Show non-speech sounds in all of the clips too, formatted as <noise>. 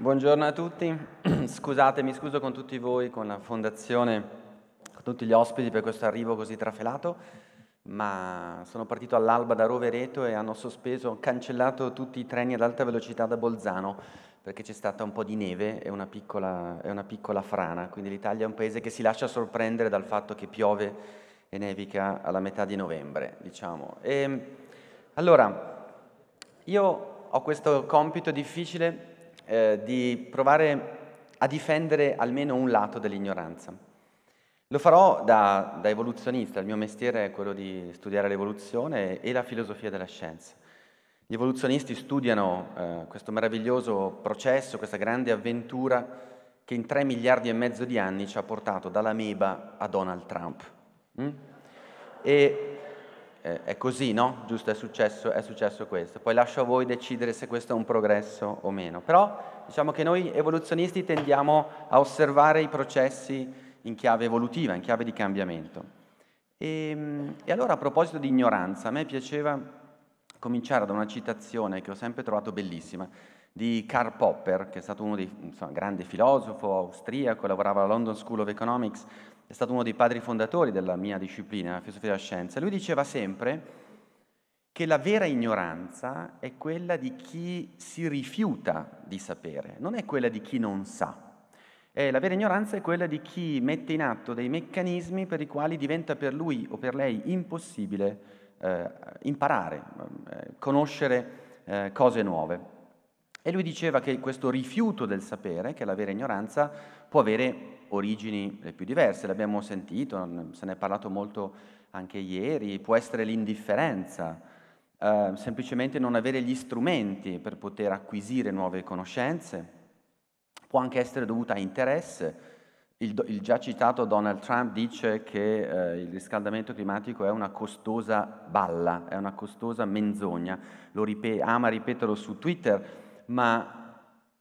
Buongiorno a tutti, <clears throat> scusate, mi scuso con tutti voi, con la fondazione, con tutti gli ospiti per questo arrivo così trafelato, ma sono partito all'alba da Rovereto e hanno sospeso, cancellato tutti i treni ad alta velocità da Bolzano perché c'è stata un po' di neve e una piccola, e una piccola frana, quindi l'Italia è un paese che si lascia sorprendere dal fatto che piove e nevica alla metà di novembre, diciamo. E, ehm, allora, io ho questo compito difficile eh, di provare a difendere almeno un lato dell'ignoranza. Lo farò da, da evoluzionista, il mio mestiere è quello di studiare l'evoluzione e la filosofia della scienza. Gli evoluzionisti studiano eh, questo meraviglioso processo, questa grande avventura che in 3 miliardi e mezzo di anni ci ha portato dall'ameba a Donald Trump. Mm? E eh, è così, no? Giusto, è successo, è successo questo. Poi lascio a voi decidere se questo è un progresso o meno. Però diciamo che noi evoluzionisti tendiamo a osservare i processi in chiave evolutiva, in chiave di cambiamento. E, ehm, e allora a proposito di ignoranza, a me piaceva cominciare da una citazione che ho sempre trovato bellissima di Karl Popper, che è stato uno dei insomma, grande filosofo austriaco, lavorava alla London School of Economics, è stato uno dei padri fondatori della mia disciplina, la filosofia della scienza, lui diceva sempre che la vera ignoranza è quella di chi si rifiuta di sapere, non è quella di chi non sa. Eh, la vera ignoranza è quella di chi mette in atto dei meccanismi per i quali diventa per lui o per lei impossibile eh, imparare, eh, conoscere eh, cose nuove. E lui diceva che questo rifiuto del sapere, che è la vera ignoranza, può avere origini le eh, più diverse, l'abbiamo sentito, se ne è parlato molto anche ieri, può essere l'indifferenza, eh, semplicemente non avere gli strumenti per poter acquisire nuove conoscenze, può anche essere dovuta a interesse. Il, il già citato Donald Trump dice che eh, il riscaldamento climatico è una costosa balla, è una costosa menzogna, Lo ripet- ama ripeterlo su Twitter, ma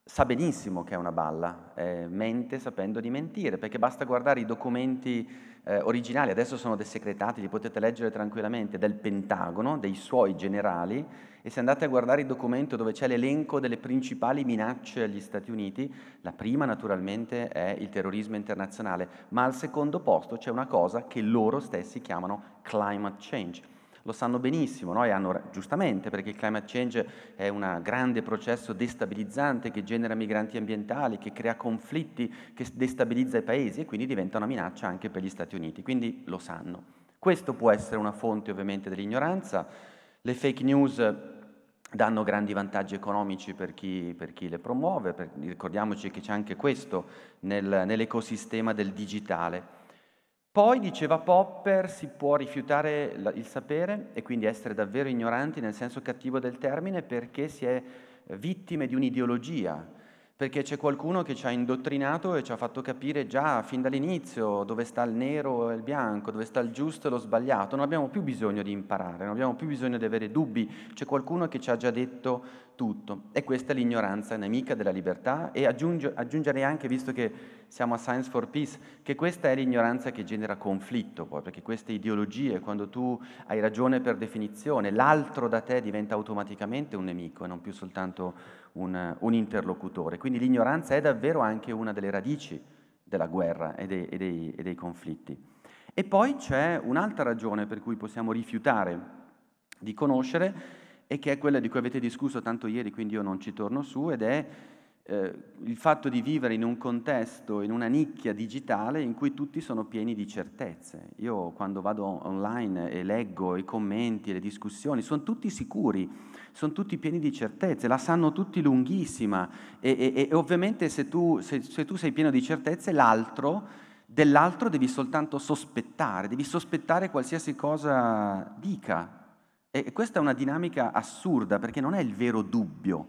sa benissimo che è una balla, eh, mente sapendo di mentire, perché basta guardare i documenti eh, originali, adesso sono desecretati, li potete leggere tranquillamente, del Pentagono, dei suoi generali, e se andate a guardare il documento dove c'è l'elenco delle principali minacce agli Stati Uniti, la prima naturalmente è il terrorismo internazionale, ma al secondo posto c'è una cosa che loro stessi chiamano climate change lo sanno benissimo, no? hanno, giustamente perché il climate change è un grande processo destabilizzante che genera migranti ambientali, che crea conflitti, che destabilizza i paesi e quindi diventa una minaccia anche per gli Stati Uniti, quindi lo sanno. Questo può essere una fonte ovviamente dell'ignoranza, le fake news danno grandi vantaggi economici per chi, per chi le promuove, per, ricordiamoci che c'è anche questo nel, nell'ecosistema del digitale. Poi, diceva Popper, si può rifiutare il sapere e quindi essere davvero ignoranti nel senso cattivo del termine perché si è eh, vittime di un'ideologia, perché c'è qualcuno che ci ha indottrinato e ci ha fatto capire già fin dall'inizio dove sta il nero e il bianco, dove sta il giusto e lo sbagliato. Non abbiamo più bisogno di imparare, non abbiamo più bisogno di avere dubbi, c'è qualcuno che ci ha già detto tutto. E questa è l'ignoranza nemica della libertà e aggiunge, aggiungerei anche, visto che siamo a Science for Peace, che questa è l'ignoranza che genera conflitto, poi, perché queste ideologie, quando tu hai ragione per definizione, l'altro da te diventa automaticamente un nemico e non più soltanto un, un interlocutore. Quindi l'ignoranza è davvero anche una delle radici della guerra e dei, e dei, e dei conflitti. E poi c'è un'altra ragione per cui possiamo rifiutare di conoscere e che è quella di cui avete discusso tanto ieri, quindi io non ci torno su, ed è eh, il fatto di vivere in un contesto, in una nicchia digitale in cui tutti sono pieni di certezze. Io quando vado online e leggo i commenti, le discussioni, sono tutti sicuri, sono tutti pieni di certezze, la sanno tutti lunghissima e, e, e ovviamente se tu, se, se tu sei pieno di certezze l'altro dell'altro devi soltanto sospettare, devi sospettare qualsiasi cosa dica. E questa è una dinamica assurda perché non è il vero dubbio.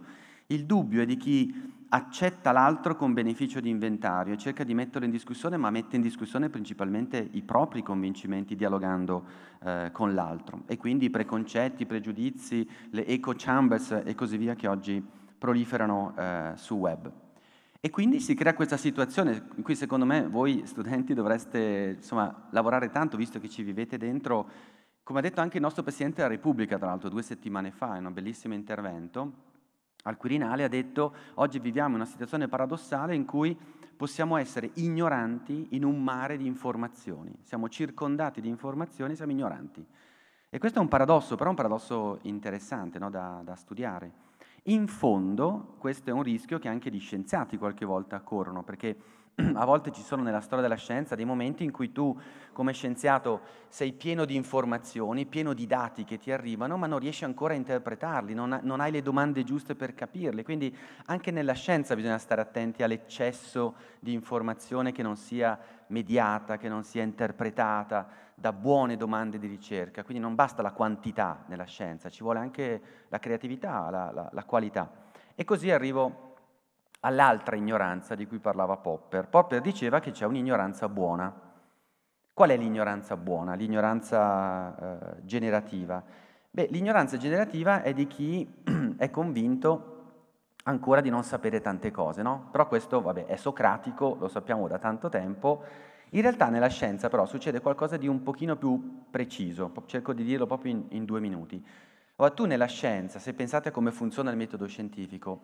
Il dubbio è di chi accetta l'altro con beneficio di inventario e cerca di metterlo in discussione, ma mette in discussione principalmente i propri convincimenti dialogando eh, con l'altro. E quindi i preconcetti, i pregiudizi, le echo chambers e così via che oggi proliferano eh, su web. E quindi si crea questa situazione in cui secondo me voi studenti dovreste insomma, lavorare tanto, visto che ci vivete dentro. Come ha detto anche il nostro Presidente della Repubblica, tra l'altro, due settimane fa, in un bellissimo intervento, al Quirinale, ha detto oggi viviamo una situazione paradossale in cui possiamo essere ignoranti in un mare di informazioni. Siamo circondati di informazioni, e siamo ignoranti. E questo è un paradosso, però un paradosso interessante no? da, da studiare. In fondo questo è un rischio che anche gli scienziati qualche volta corrono, perché a volte ci sono nella storia della scienza dei momenti in cui tu come scienziato sei pieno di informazioni, pieno di dati che ti arrivano, ma non riesci ancora a interpretarli, non, non hai le domande giuste per capirle. Quindi anche nella scienza bisogna stare attenti all'eccesso di informazione che non sia mediata, che non sia interpretata da buone domande di ricerca. Quindi non basta la quantità nella scienza, ci vuole anche la creatività, la, la, la qualità. E così arrivo all'altra ignoranza di cui parlava Popper. Popper diceva che c'è un'ignoranza buona. Qual è l'ignoranza buona, l'ignoranza eh, generativa? Beh, l'ignoranza generativa è di chi <clears throat> è convinto ancora di non sapere tante cose, no? Però questo, vabbè, è socratico, lo sappiamo da tanto tempo. In realtà nella scienza però succede qualcosa di un pochino più preciso, cerco di dirlo proprio in, in due minuti. Ora, tu nella scienza, se pensate a come funziona il metodo scientifico,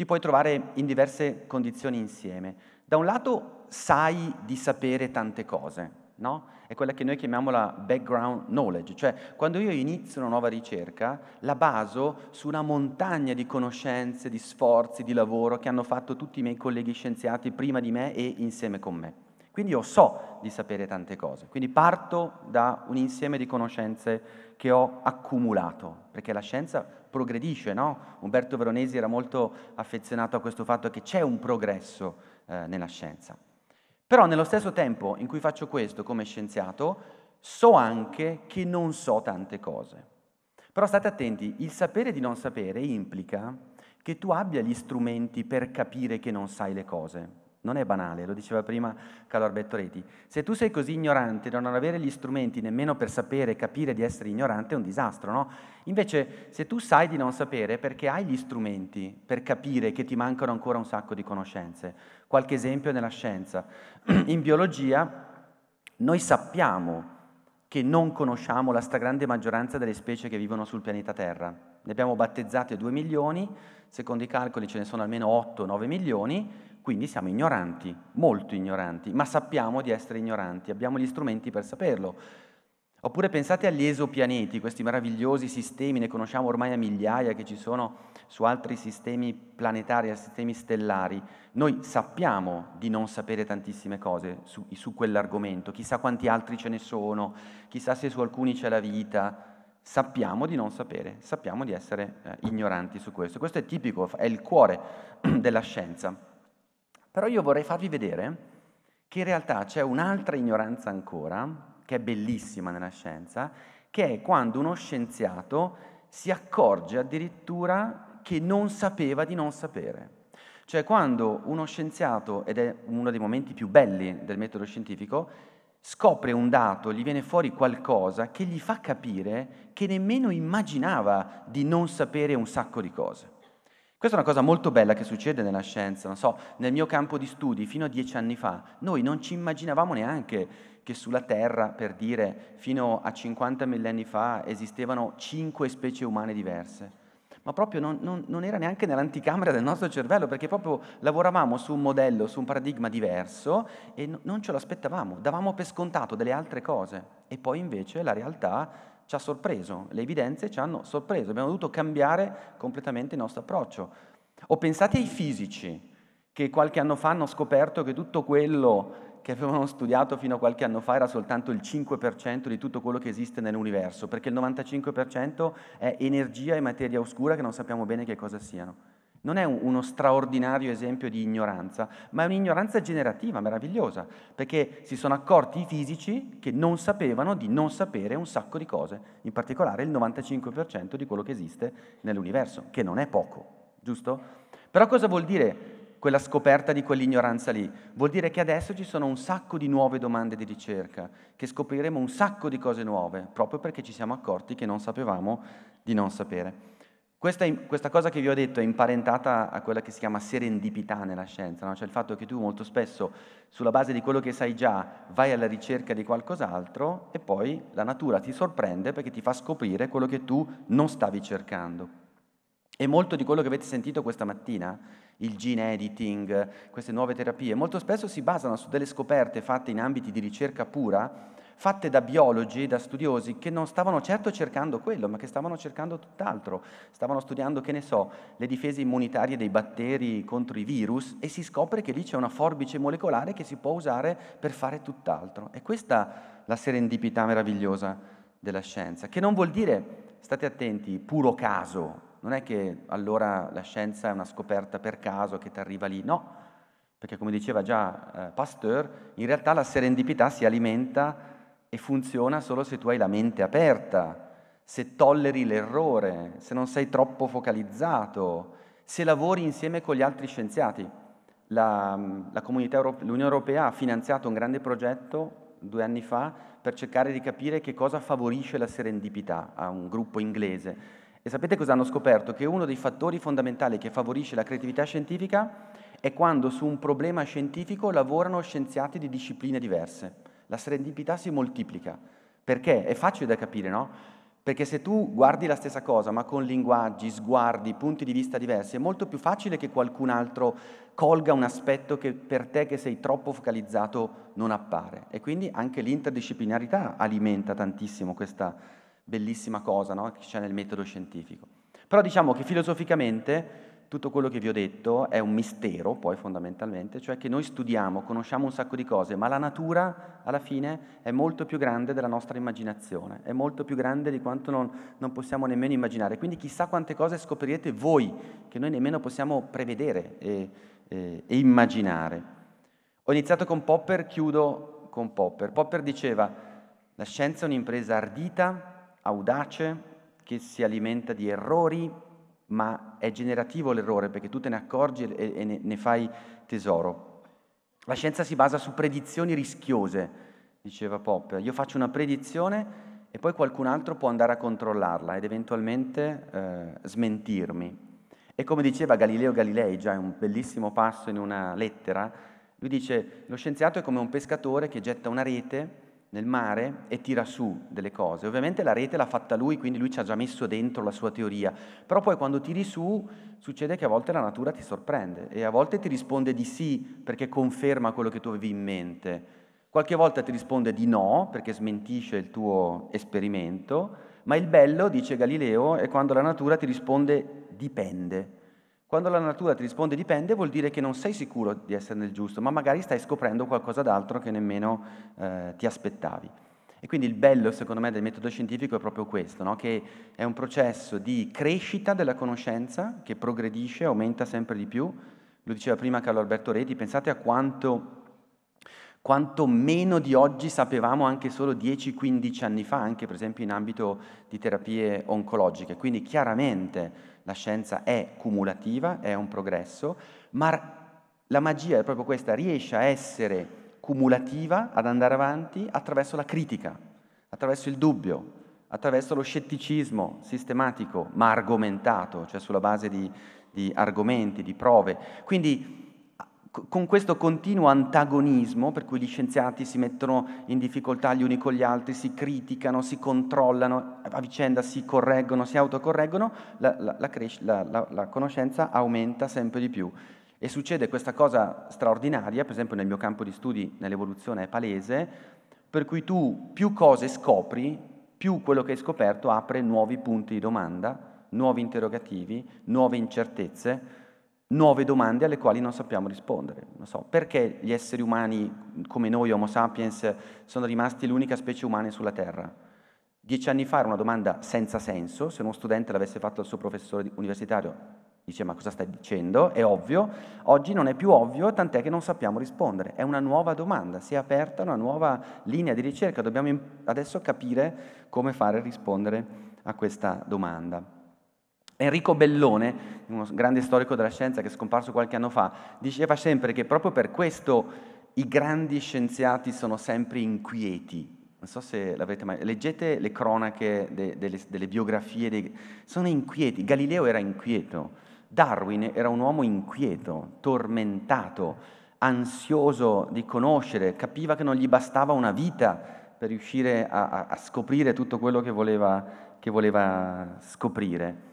ti puoi trovare in diverse condizioni insieme. Da un lato sai di sapere tante cose, no? È quella che noi chiamiamo la background knowledge, cioè quando io inizio una nuova ricerca la baso su una montagna di conoscenze, di sforzi, di lavoro che hanno fatto tutti i miei colleghi scienziati prima di me e insieme con me. Quindi io so di sapere tante cose, quindi parto da un insieme di conoscenze che ho accumulato, perché la scienza progredisce, no? Umberto Veronesi era molto affezionato a questo fatto che c'è un progresso eh, nella scienza. Però nello stesso tempo in cui faccio questo come scienziato, so anche che non so tante cose. Però state attenti, il sapere di non sapere implica che tu abbia gli strumenti per capire che non sai le cose. Non è banale, lo diceva prima Calor Bettoretti. Se tu sei così ignorante da non avere gli strumenti nemmeno per sapere e capire di essere ignorante è un disastro, no? Invece, se tu sai di non sapere perché hai gli strumenti per capire che ti mancano ancora un sacco di conoscenze. Qualche esempio nella scienza. <clears throat> In biologia noi sappiamo che non conosciamo la stragrande maggioranza delle specie che vivono sul pianeta Terra. Ne abbiamo battezzate 2 milioni, secondo i calcoli ce ne sono almeno 8-9 milioni, quindi siamo ignoranti, molto ignoranti, ma sappiamo di essere ignoranti, abbiamo gli strumenti per saperlo. Oppure pensate agli esopianeti, questi meravigliosi sistemi, ne conosciamo ormai a migliaia che ci sono su altri sistemi planetari, sistemi stellari. Noi sappiamo di non sapere tantissime cose su, su quell'argomento, chissà quanti altri ce ne sono, chissà se su alcuni c'è la vita, sappiamo di non sapere, sappiamo di essere eh, ignoranti su questo. Questo è tipico, è il cuore <clears throat> della scienza. Però io vorrei farvi vedere che in realtà c'è un'altra ignoranza ancora, che è bellissima nella scienza, che è quando uno scienziato si accorge addirittura che non sapeva di non sapere. Cioè quando uno scienziato, ed è uno dei momenti più belli del metodo scientifico, scopre un dato, gli viene fuori qualcosa che gli fa capire che nemmeno immaginava di non sapere un sacco di cose. Questa è una cosa molto bella che succede nella scienza, non so, nel mio campo di studi fino a dieci anni fa noi non ci immaginavamo neanche che sulla Terra, per dire, fino a 50 millenni fa esistevano cinque specie umane diverse ma proprio non, non, non era neanche nell'anticamera del nostro cervello, perché proprio lavoravamo su un modello, su un paradigma diverso e no, non ce l'aspettavamo, davamo per scontato delle altre cose e poi invece la realtà ci ha sorpreso, le evidenze ci hanno sorpreso, abbiamo dovuto cambiare completamente il nostro approccio. O pensate ai fisici che qualche anno fa hanno scoperto che tutto quello che avevano studiato fino a qualche anno fa era soltanto il 5% di tutto quello che esiste nell'universo, perché il 95% è energia e materia oscura che non sappiamo bene che cosa siano. Non è uno straordinario esempio di ignoranza, ma è un'ignoranza generativa, meravigliosa, perché si sono accorti i fisici che non sapevano di non sapere un sacco di cose, in particolare il 95% di quello che esiste nell'universo, che non è poco, giusto? Però cosa vuol dire quella scoperta di quell'ignoranza lì. Vuol dire che adesso ci sono un sacco di nuove domande di ricerca, che scopriremo un sacco di cose nuove, proprio perché ci siamo accorti che non sapevamo di non sapere. Questa, questa cosa che vi ho detto è imparentata a quella che si chiama serendipità nella scienza, no? cioè il fatto che tu molto spesso sulla base di quello che sai già vai alla ricerca di qualcos'altro e poi la natura ti sorprende perché ti fa scoprire quello che tu non stavi cercando. E molto di quello che avete sentito questa mattina, il gene editing, queste nuove terapie, molto spesso si basano su delle scoperte fatte in ambiti di ricerca pura, fatte da biologi, da studiosi che non stavano certo cercando quello, ma che stavano cercando tutt'altro. Stavano studiando, che ne so, le difese immunitarie dei batteri contro i virus e si scopre che lì c'è una forbice molecolare che si può usare per fare tutt'altro. E questa è la serendipità meravigliosa della scienza, che non vuol dire, state attenti, puro caso, non è che allora la scienza è una scoperta per caso che ti arriva lì, no, perché come diceva già eh, Pasteur, in realtà la serendipità si alimenta e funziona solo se tu hai la mente aperta, se tolleri l'errore, se non sei troppo focalizzato, se lavori insieme con gli altri scienziati. La, mm, la Europe, l'Unione Europea ha finanziato un grande progetto due anni fa per cercare di capire che cosa favorisce la serendipità a un gruppo inglese e sapete cosa hanno scoperto? Che uno dei fattori fondamentali che favorisce la creatività scientifica è quando su un problema scientifico lavorano scienziati di discipline diverse. La serendipità si moltiplica. Perché? È facile da capire, no? Perché se tu guardi la stessa cosa, ma con linguaggi, sguardi, punti di vista diversi, è molto più facile che qualcun altro colga un aspetto che per te che sei troppo focalizzato non appare. E quindi anche l'interdisciplinarità alimenta tantissimo questa bellissima cosa no? che c'è nel metodo scientifico. Però diciamo che filosoficamente tutto quello che vi ho detto è un mistero, poi fondamentalmente, cioè che noi studiamo, conosciamo un sacco di cose, ma la natura alla fine è molto più grande della nostra immaginazione, è molto più grande di quanto non, non possiamo nemmeno immaginare. Quindi chissà quante cose scoprirete voi che noi nemmeno possiamo prevedere e, e, e immaginare. Ho iniziato con Popper, chiudo con Popper. Popper diceva, la scienza è un'impresa ardita, audace, che si alimenta di errori, ma è generativo l'errore perché tu te ne accorgi e, e ne, ne fai tesoro. La scienza si basa su predizioni rischiose, diceva Popper. Io faccio una predizione e poi qualcun altro può andare a controllarla ed eventualmente eh, smentirmi. E come diceva Galileo Galilei, già è un bellissimo passo in una lettera, lui dice, lo scienziato è come un pescatore che getta una rete nel mare e tira su delle cose. Ovviamente la rete l'ha fatta lui, quindi lui ci ha già messo dentro la sua teoria, però poi quando tiri su succede che a volte la natura ti sorprende e a volte ti risponde di sì perché conferma quello che tu avevi in mente, qualche volta ti risponde di no perché smentisce il tuo esperimento, ma il bello, dice Galileo, è quando la natura ti risponde dipende quando la natura ti risponde dipende vuol dire che non sei sicuro di essere nel giusto, ma magari stai scoprendo qualcosa d'altro che nemmeno eh, ti aspettavi. E quindi il bello, secondo me, del metodo scientifico è proprio questo, no? che è un processo di crescita della conoscenza che progredisce, aumenta sempre di più. Lo diceva prima Carlo Alberto Reti, pensate a quanto quanto meno di oggi sapevamo anche solo 10-15 anni fa, anche per esempio in ambito di terapie oncologiche. Quindi chiaramente la scienza è cumulativa, è un progresso, ma la magia è proprio questa, riesce a essere cumulativa, ad andare avanti attraverso la critica, attraverso il dubbio, attraverso lo scetticismo sistematico, ma argomentato, cioè sulla base di, di argomenti, di prove. Quindi con questo continuo antagonismo, per cui gli scienziati si mettono in difficoltà gli uni con gli altri, si criticano, si controllano, a vicenda si correggono, si autocorreggono, la, la, la, la conoscenza aumenta sempre di più. E succede questa cosa straordinaria, per esempio nel mio campo di studi nell'evoluzione è palese, per cui tu più cose scopri, più quello che hai scoperto apre nuovi punti di domanda, nuovi interrogativi, nuove incertezze nuove domande alle quali non sappiamo rispondere. Non so, perché gli esseri umani come noi, Homo sapiens, sono rimasti l'unica specie umana sulla Terra? Dieci anni fa era una domanda senza senso, se uno studente l'avesse fatto al suo professore universitario dice ma cosa stai dicendo? È ovvio, oggi non è più ovvio, tant'è che non sappiamo rispondere, è una nuova domanda, si è aperta una nuova linea di ricerca, dobbiamo adesso capire come fare a rispondere a questa domanda. Enrico Bellone, uno grande storico della scienza che è scomparso qualche anno fa, diceva sempre che proprio per questo i grandi scienziati sono sempre inquieti. Non so se l'avete mai... Leggete le cronache de, delle, delle, biografie, dei... sono inquieti. Galileo era inquieto, Darwin era un uomo inquieto, tormentato, ansioso di conoscere, capiva che non gli bastava una vita per riuscire a, a, a scoprire tutto quello che voleva, che voleva scoprire.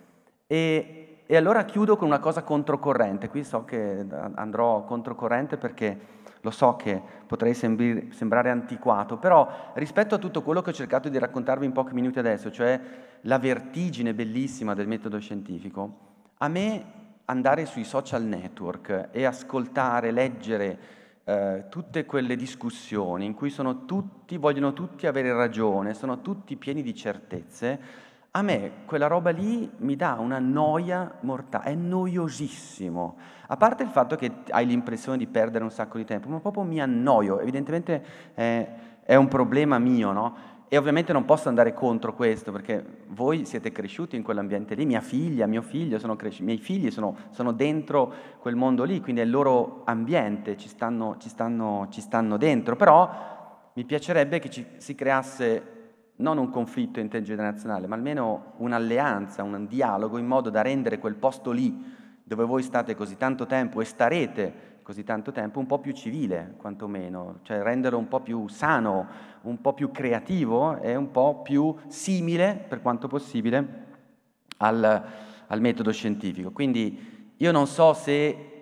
E, e allora chiudo con una cosa controcorrente, qui so che andrò controcorrente perché lo so che potrei sembri, sembrare antiquato, però rispetto a tutto quello che ho cercato di raccontarvi in pochi minuti adesso, cioè la vertigine bellissima del metodo scientifico, a me andare sui social network e ascoltare, leggere eh, tutte quelle discussioni in cui sono tutti, vogliono tutti avere ragione, sono tutti pieni di certezze, a me quella roba lì mi dà una noia mortale, è noiosissimo. A parte il fatto che hai l'impressione di perdere un sacco di tempo, ma proprio mi annoio. Evidentemente eh, è un problema mio, no? E ovviamente non posso andare contro questo, perché voi siete cresciuti in quell'ambiente lì, mia figlia, mio figlio, sono cresci- i miei figli sono, sono, dentro quel mondo lì, quindi è il loro ambiente, ci stanno, ci stanno, ci stanno dentro. Però mi piacerebbe che ci, si creasse non un conflitto intergenerazionale, ma almeno un'alleanza, un dialogo in modo da rendere quel posto lì dove voi state così tanto tempo e starete così tanto tempo un po' più civile, quantomeno, cioè renderlo un po' più sano, un po' più creativo e un po' più simile, per quanto possibile, al, al metodo scientifico. Quindi io non so se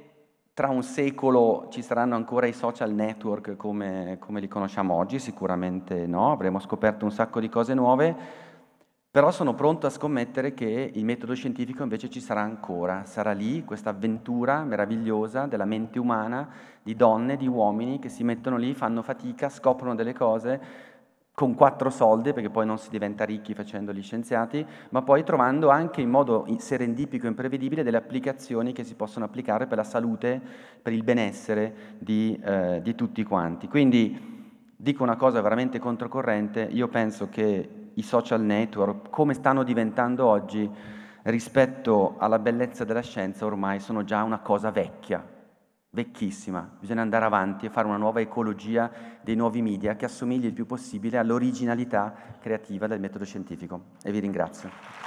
tra un secolo ci saranno ancora i social network come, come li conosciamo oggi? Sicuramente no, avremo scoperto un sacco di cose nuove, però sono pronto a scommettere che il metodo scientifico invece ci sarà ancora, sarà lì questa avventura meravigliosa della mente umana, di donne, di uomini che si mettono lì, fanno fatica, scoprono delle cose, con quattro soldi, perché poi non si diventa ricchi facendo gli scienziati, ma poi trovando anche in modo serendipico e imprevedibile delle applicazioni che si possono applicare per la salute, per il benessere di, eh, di tutti quanti. Quindi dico una cosa veramente controcorrente, io penso che i social network, come stanno diventando oggi, rispetto alla bellezza della scienza ormai sono già una cosa vecchia, vecchissima, bisogna andare avanti e fare una nuova ecologia dei nuovi media che assomigli il più possibile all'originalità creativa del metodo scientifico. E vi ringrazio.